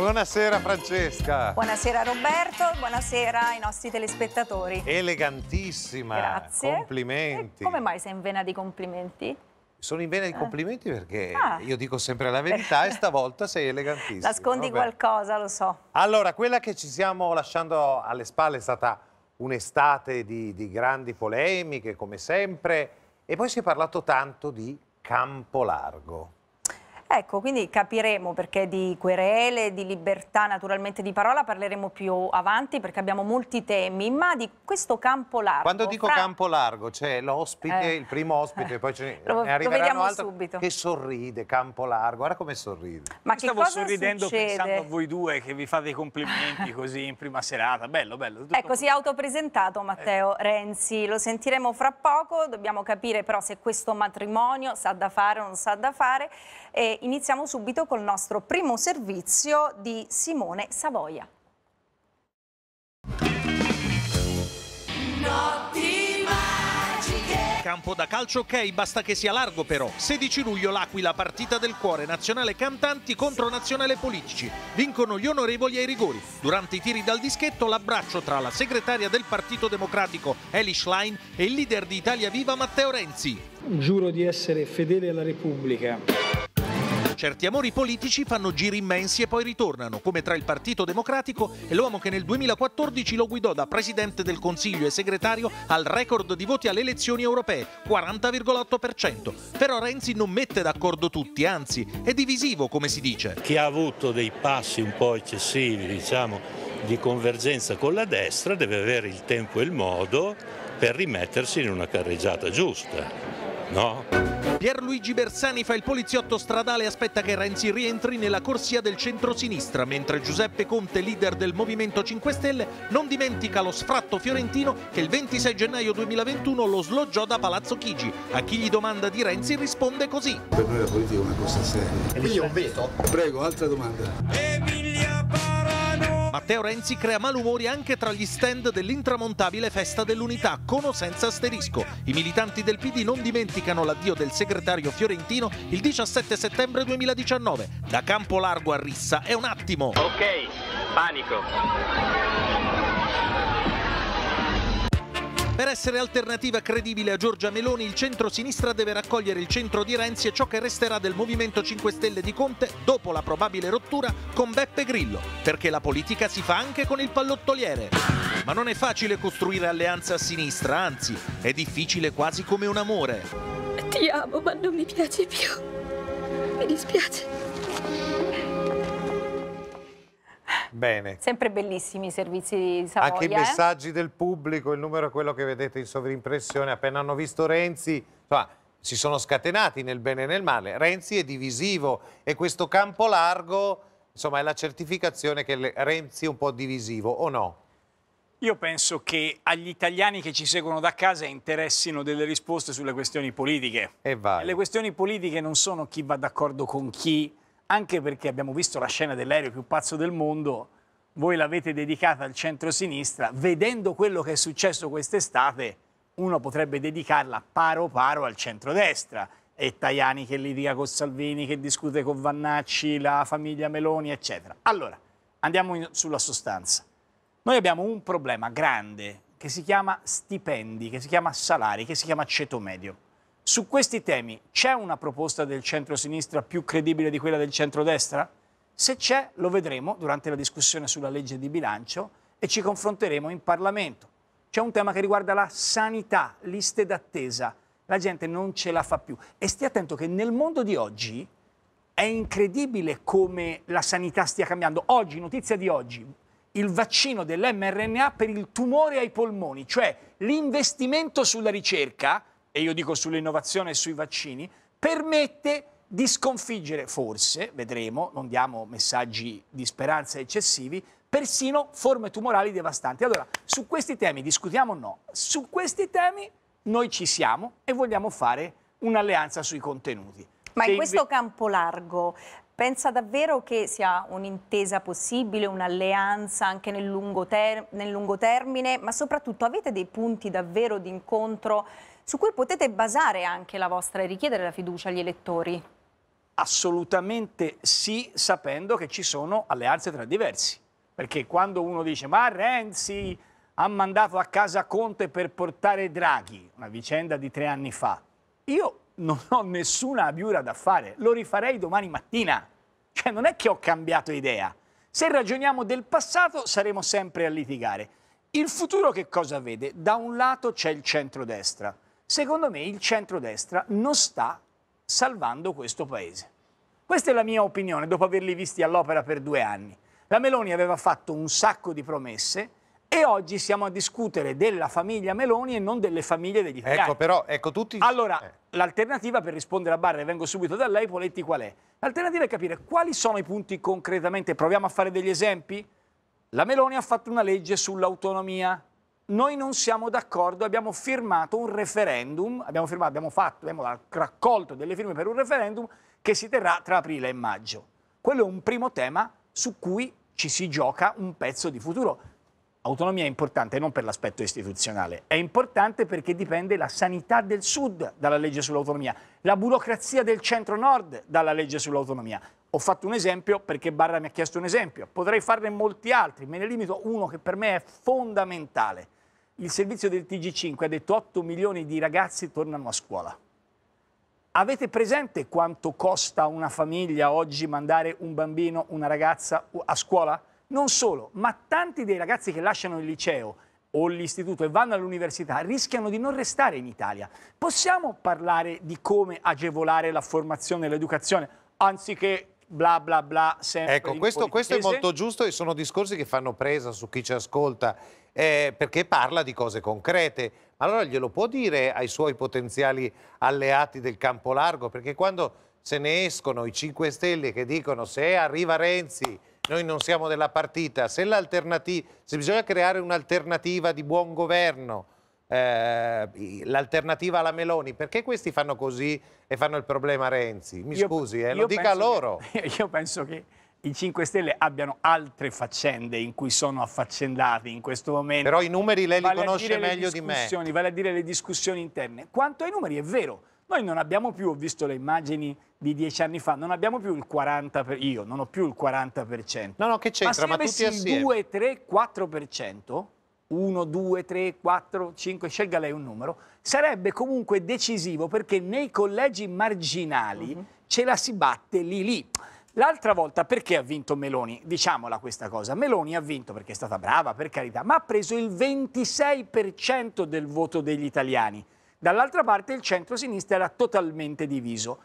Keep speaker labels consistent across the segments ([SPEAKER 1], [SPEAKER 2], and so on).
[SPEAKER 1] Buonasera Francesca.
[SPEAKER 2] Buonasera Roberto, buonasera ai nostri telespettatori.
[SPEAKER 1] Elegantissima. Grazie. Complimenti. E come
[SPEAKER 2] mai sei in vena di complimenti?
[SPEAKER 1] Sono in vena di eh. complimenti perché ah. io dico sempre la verità e stavolta sei elegantissima. Nascondi Vabbè.
[SPEAKER 2] qualcosa, lo so.
[SPEAKER 1] Allora, quella che ci stiamo lasciando alle spalle è stata un'estate di, di grandi polemiche, come sempre, e poi si è parlato tanto di campo largo.
[SPEAKER 2] Ecco, quindi capiremo perché di querele, di libertà naturalmente di parola parleremo più avanti perché abbiamo molti temi, ma di questo campo largo. Quando dico fra... campo
[SPEAKER 1] largo c'è l'ospite, eh. il primo
[SPEAKER 3] ospite, poi ce ne
[SPEAKER 2] lo, ne arriveranno altri subito. che
[SPEAKER 1] sorride, campo largo, guarda come
[SPEAKER 3] sorride. Ma Io che stavo sorridendo succede? pensando a voi due che vi fate i complimenti così in prima serata, bello, bello. Tutto
[SPEAKER 2] ecco, si è autopresentato Matteo eh. Renzi, lo sentiremo fra poco, dobbiamo capire però se questo matrimonio sa da fare o non sa da fare. E iniziamo subito col nostro primo servizio di Simone Savoia.
[SPEAKER 4] Campo da calcio ok, basta che sia largo però. 16 luglio l'Aquila, partita del cuore, nazionale cantanti contro nazionale politici. Vincono gli onorevoli ai rigori. Durante i tiri dal dischetto l'abbraccio tra la segretaria del Partito Democratico Eli Schlein e il leader di Italia Viva Matteo Renzi.
[SPEAKER 3] Giuro di essere fedele alla Repubblica
[SPEAKER 4] certi amori politici fanno giri immensi e poi ritornano, come tra il Partito Democratico e l'uomo che nel 2014 lo guidò da Presidente del Consiglio e segretario al record di voti alle elezioni europee, 40,8%. Però Renzi non mette d'accordo tutti, anzi è divisivo, come si dice. Chi ha avuto dei passi un po' eccessivi, diciamo, di convergenza con la destra, deve avere il tempo e il modo per rimettersi in una carreggiata giusta. No? Pierluigi Bersani fa il poliziotto stradale e aspetta che Renzi rientri nella corsia del centro-sinistra, mentre Giuseppe Conte, leader del Movimento 5 Stelle, non dimentica lo sfratto fiorentino che il 26 gennaio 2021 lo sloggiò da Palazzo Chigi. A chi gli domanda di Renzi risponde così.
[SPEAKER 3] Per noi la politica è una cosa seria. E quindi un
[SPEAKER 4] veto? Prego, altra domanda. E eh, mi... Matteo Renzi crea malumori anche tra gli stand dell'intramontabile festa dell'unità, con o senza asterisco. I militanti del PD non dimenticano l'addio del segretario fiorentino il 17 settembre 2019. Da campo largo a rissa è un attimo. Ok, panico. Per essere alternativa credibile a Giorgia Meloni, il centro-sinistra deve raccogliere il centro di Renzi e ciò che resterà del Movimento 5 Stelle di Conte dopo la probabile rottura con Beppe Grillo, perché la politica si fa anche con il pallottoliere. Ma non è facile costruire alleanza a sinistra, anzi, è difficile quasi come un amore.
[SPEAKER 2] Ti amo, ma non mi piace più. Mi dispiace. Bene. Sempre bellissimi i servizi di Savoia. Anche i eh. messaggi
[SPEAKER 1] eh? del pubblico, il numero è quello che vedete in sovrimpressione. Appena hanno visto Renzi, insomma, si sono scatenati nel bene e nel male. Renzi è divisivo e questo campo largo insomma, è la certificazione che Renzi è un po' divisivo, o no?
[SPEAKER 3] Io penso che agli italiani che ci seguono da casa interessino delle risposte sulle questioni politiche. E vai. Le questioni politiche non sono chi va d'accordo con chi, anche perché abbiamo visto la scena dell'aereo più pazzo del mondo, voi l'avete dedicata al centro-sinistra, vedendo quello che è successo quest'estate, uno potrebbe dedicarla paro paro al centro-destra. e Tajani che litiga con Salvini, che discute con Vannacci, la famiglia Meloni, eccetera. Allora, andiamo in, sulla sostanza. Noi abbiamo un problema grande che si chiama stipendi, che si chiama salari, che si chiama ceto medio. Su questi temi c'è una proposta del centro-sinistra più credibile di quella del centro-destra? Se c'è, lo vedremo durante la discussione sulla legge di bilancio e ci confronteremo in Parlamento. C'è un tema che riguarda la sanità, liste d'attesa. La gente non ce la fa più. E stia attento che nel mondo di oggi è incredibile come la sanità stia cambiando. Oggi, notizia di oggi, il vaccino dell'mRNA per il tumore ai polmoni, cioè l'investimento sulla ricerca e io dico sull'innovazione e sui vaccini, permette di sconfiggere, forse, vedremo, non diamo messaggi di speranza eccessivi, persino forme tumorali devastanti. Allora, su questi temi discutiamo o no? Su questi temi noi ci siamo e vogliamo fare un'alleanza sui contenuti. Ma in questo
[SPEAKER 2] campo largo pensa davvero che sia un'intesa possibile, un'alleanza anche nel lungo, nel lungo, termine, ma soprattutto avete dei punti davvero di incontro su cui potete basare anche la vostra e richiedere la fiducia agli elettori?
[SPEAKER 3] Assolutamente sì, sapendo che ci sono alleanze tra diversi. Perché quando uno dice ma Renzi ha mandato a casa Conte per portare Draghi, una vicenda di tre anni fa, io non ho nessuna abiura da fare, lo rifarei domani mattina. Cioè non è che ho cambiato idea. Se ragioniamo del passato saremo sempre a litigare. Il futuro che cosa vede? Da un lato c'è il centrodestra, Secondo me il centrodestra non sta salvando questo paese. Questa è la mia opinione dopo averli visti all'opera per due anni. La Meloni aveva fatto un sacco di promesse e oggi siamo a discutere della famiglia Meloni e non delle famiglie degli italiani. Ecco però, ecco tutti... Allora, eh. l'alternativa per rispondere a Barra, e vengo subito da lei, Poletti qual è? L'alternativa è capire quali sono i punti concretamente, proviamo a fare degli esempi? La Meloni ha fatto una legge sull'autonomia noi non siamo d'accordo, abbiamo firmato un referendum, abbiamo, firmato, abbiamo, fatto, abbiamo raccolto delle firme per un referendum che si terrà tra aprile e maggio. Quello è un primo tema su cui ci si gioca un pezzo di futuro. Autonomia è importante non per l'aspetto istituzionale, è importante perché dipende la sanità del sud dalla legge sull'autonomia, la burocrazia del centro-nord dalla legge sull'autonomia. Ho fatto un esempio perché Barra mi ha chiesto un esempio, potrei farne molti altri, me ne limito uno che per me è fondamentale il servizio del TG5 ha detto 8 milioni di ragazzi tornano a scuola. Avete presente quanto costa una famiglia oggi mandare un bambino, una ragazza a scuola? Non solo, ma tanti dei ragazzi che lasciano il liceo o l'istituto e vanno all'università rischiano di non restare in Italia. Possiamo parlare di come agevolare la formazione e l'educazione anziché bla bla bla sempre Ecco, questo, questo, è molto
[SPEAKER 1] giusto e sono discorsi che fanno presa su chi ci ascolta, eh, perché parla di cose concrete. Allora glielo può dire ai suoi potenziali alleati del campo largo, perché quando se ne escono i 5 Stelle che dicono se arriva Renzi noi non siamo della partita, se, se bisogna creare un'alternativa di buon governo, eh, l'alternativa alla Meloni, perché questi fanno così e fanno il problema a Renzi? Mi io, scusi, eh, lo dica loro.
[SPEAKER 3] Che, io penso che i 5 Stelle abbiano altre faccende in cui sono affaccendati in questo momento. Però i numeri lei li vale conosce meglio di me. Vale a dire le discussioni interne. Quanto ai numeri è vero, noi non abbiamo più, ho visto le immagini di dieci anni fa, non abbiamo più il 40%, per, io non ho più il 40%. No, no, che c'entra? Ma se ma avessi il 2, 3, 4%, 1, 2, 3, 4, 5, scelga lei un numero, sarebbe comunque decisivo perché nei collegi marginali uh mhm. -huh. ce la si batte lì lì. L'altra volta perché ha vinto Meloni? Diciamola questa cosa. Meloni ha vinto perché è stata brava, per carità, ma ha preso il 26% del voto degli italiani. Dall'altra parte il centro-sinistra era totalmente diviso.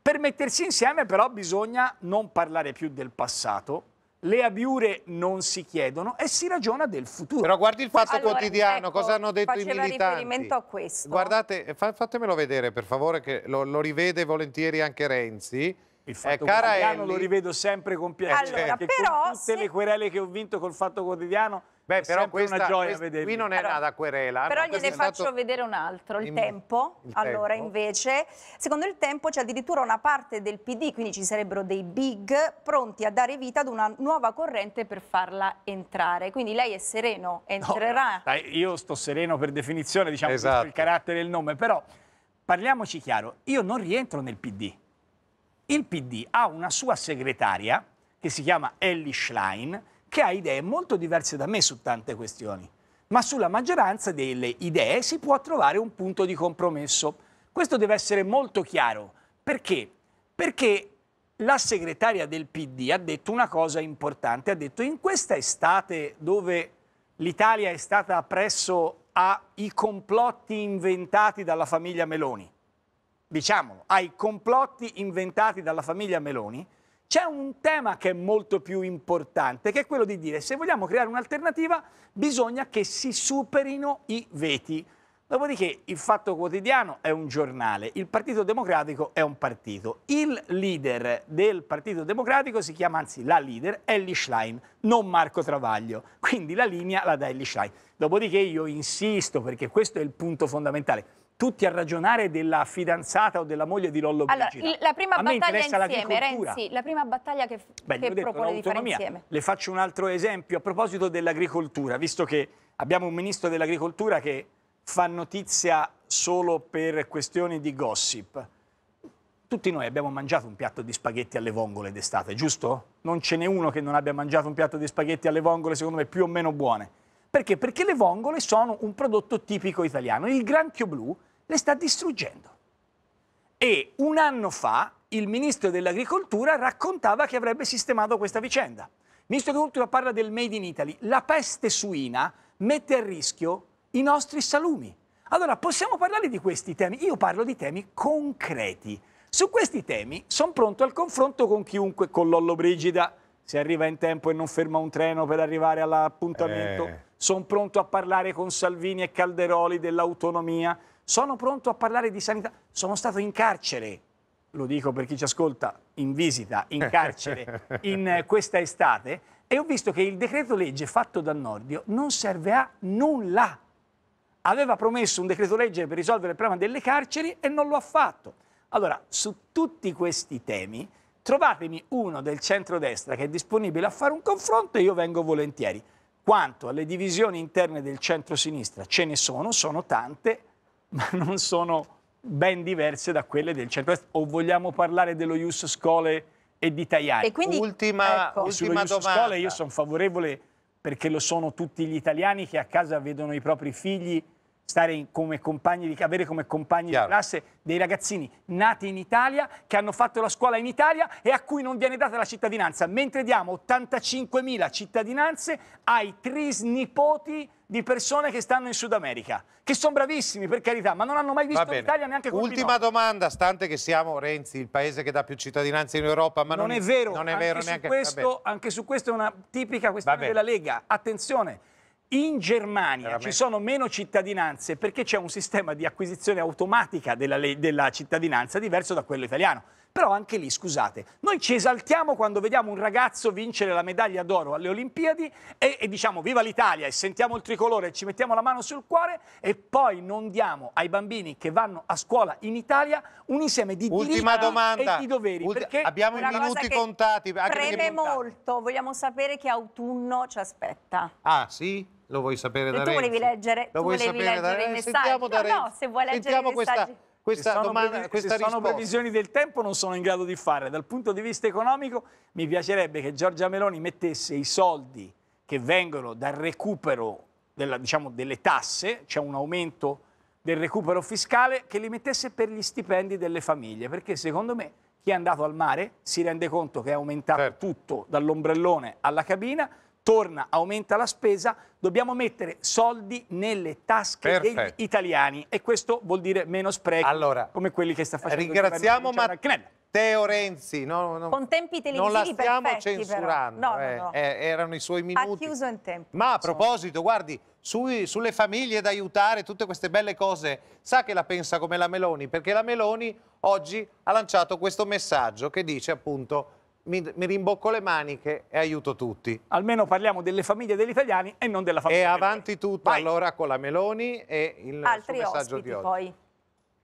[SPEAKER 3] Per mettersi insieme però bisogna non parlare più del passato, le abiure non si chiedono e si ragiona del futuro. Però guardi il
[SPEAKER 1] fatto allora, quotidiano, ecco, cosa hanno detto i militanti. Faceva riferimento
[SPEAKER 2] a questo. Guardate,
[SPEAKER 3] fa, fatemelo
[SPEAKER 1] vedere per favore che lo, lo rivede volentieri anche Renzi. Il eh, fatto eh, quotidiano Elli... lo
[SPEAKER 3] rivedo sempre con piacere. Allora, però, tutte se... le querele che ho vinto col fatto quotidiano Beh, è però
[SPEAKER 1] questa, una gioia questa, qui non è allora, nata querela. Però no, gliene faccio stato... vedere
[SPEAKER 2] un altro, il, il tempo. Il allora, tempo. invece, secondo il tempo c'è addirittura una parte del PD, quindi ci sarebbero dei big, pronti a dare vita ad una nuova corrente per farla entrare. Quindi lei è sereno, entrerà. No,
[SPEAKER 3] dai, io sto sereno per definizione, diciamo, esatto. il carattere e il nome, però parliamoci chiaro, io non rientro nel PD. Il PD ha una sua segretaria che si chiama Ellie Schlein, che ha idee molto diverse da me su tante questioni, ma sulla maggioranza delle idee si può trovare un punto di compromesso. Questo deve essere molto chiaro. Perché? Perché la segretaria del PD ha detto una cosa importante, ha detto in questa estate dove l'Italia è stata presso ai complotti inventati dalla famiglia Meloni, diciamolo, ai complotti inventati dalla famiglia Meloni, c'è un tema che è molto più importante, che è quello di dire se vogliamo creare un'alternativa bisogna che si superino i veti. Dopodiché il Fatto Quotidiano è un giornale, il Partito Democratico è un partito. Il leader del Partito Democratico si chiama, anzi la leader, Ellie Schlein, non Marco Travaglio. Quindi la linea la dà Ellie Schlein. Dopodiché io insisto, perché questo è il punto fondamentale, tutti a ragionare della fidanzata o della moglie di Lollo allora, Brigida. la prima a battaglia insieme, Renzi,
[SPEAKER 2] la prima battaglia che, Beh, che propone di fare insieme.
[SPEAKER 3] Le faccio un altro esempio a proposito dell'agricoltura, visto che abbiamo un ministro dell'agricoltura che fa notizia solo per questioni di gossip. Tutti noi abbiamo mangiato un piatto di spaghetti alle vongole d'estate, giusto? Non ce n'è uno che non abbia mangiato un piatto di spaghetti alle vongole, secondo me, più o meno buone. Perché? Perché le vongole sono un prodotto tipico italiano. Il granchio blu le sta distruggendo. E un anno fa il ministro dell'agricoltura raccontava che avrebbe sistemato questa vicenda. Il ministro dell'agricoltura parla del made in Italy. La peste suina mette a rischio i nostri salumi. Allora, possiamo parlare di questi temi? Io parlo di temi concreti. Su questi temi sono pronto al confronto con chiunque, con Lollo Brigida, se arriva in tempo e non ferma un treno per arrivare all'appuntamento. Eh. Sono pronto a parlare con Salvini e Calderoli dell'autonomia sono pronto a parlare di sanità, sono stato in carcere, lo dico per chi ci ascolta, in visita, in carcere, in eh, questa estate, e ho visto che il decreto legge fatto da Nordio non serve a nulla. Aveva promesso un decreto legge per risolvere il problema delle carceri e non lo ha fatto. Allora, su tutti questi temi, trovatemi uno del centrodestra che è disponibile a fare un confronto e io vengo volentieri. Quanto alle divisioni interne del centro-sinistra, ce ne sono, sono tante, ma non sono ben diverse da quelle del centro-est. O vogliamo parlare dello Ius Scole e di Tajani? E quindi, ultima, ecco, ultima Ius domanda. Scole io sono favorevole perché lo sono tutti gli italiani che a casa vedono i propri figli stare come compagni di, avere come compagni Chiaro. di classe dei ragazzini nati in Italia, che hanno fatto la scuola in Italia e a cui non viene data la cittadinanza, mentre diamo 85.000 cittadinanze ai trisnipoti di persone che stanno in Sud America, che sono bravissimi per carità, ma non hanno mai visto l'Italia neanche con Ultima Pinocchio.
[SPEAKER 1] domanda, stante che siamo Renzi, il paese che dà più cittadinanza in Europa, ma non, non è vero, non è anche vero anche neanche questo,
[SPEAKER 3] anche su questo è una tipica questione della Lega. Attenzione, in Germania ci sono meno cittadinanze perché c'è un sistema di acquisizione automatica della, della cittadinanza diverso da quello italiano. Però anche lì, scusate, noi ci esaltiamo quando vediamo un ragazzo vincere la medaglia d'oro alle Olimpiadi e, e diciamo viva l'Italia e sentiamo il tricolore e ci mettiamo la mano sul cuore e poi non diamo ai bambini che vanno a scuola in Italia un insieme di Ultima domanda. e di doveri. Ultima domanda, abbiamo i minuti contati.
[SPEAKER 1] Preme
[SPEAKER 2] molto, vogliamo sapere che autunno ci aspetta.
[SPEAKER 1] Ah sì? Lo vuoi sapere e da tu volevi leggere, Lo tu vuoi volevi leggere da i messaggi. No, no, se vuoi leggere Sentiamo i messaggi.
[SPEAKER 2] Questa... Questa, sono, domanda, previ questa sono previsioni
[SPEAKER 3] del tempo non sono in grado di fare. Dal punto di vista economico mi piacerebbe che Giorgia Meloni mettesse i soldi che vengono dal recupero della, diciamo, delle tasse, c'è cioè un aumento del recupero fiscale, che li mettesse per gli stipendi delle famiglie, perché secondo me chi è andato al mare si rende conto che è aumentato certo. tutto dall'ombrellone alla cabina torna, aumenta la spesa, dobbiamo mettere soldi nelle tasche Perfetto. degli italiani e questo vuol dire meno sprechi allora, come quelli che sta facendo ringraziamo il governo Matteo Teo Renzi, no, no,
[SPEAKER 1] con
[SPEAKER 2] tempi non la stiamo perfetti, censurando, no, eh,
[SPEAKER 1] eh, erano i suoi minuti. Ha
[SPEAKER 2] chiuso in tempo.
[SPEAKER 1] Ma a proposito, guardi, sui, sulle famiglie da aiutare, tutte queste belle cose, sa che la pensa come la Meloni? Perché la Meloni oggi ha lanciato questo messaggio che dice appunto mi, mi, rimbocco le maniche e aiuto tutti. Almeno parliamo delle famiglie degli italiani e non della famiglia. E avanti tutto Vai. allora con la Meloni e il Altri suo messaggio di oggi.
[SPEAKER 2] Poi.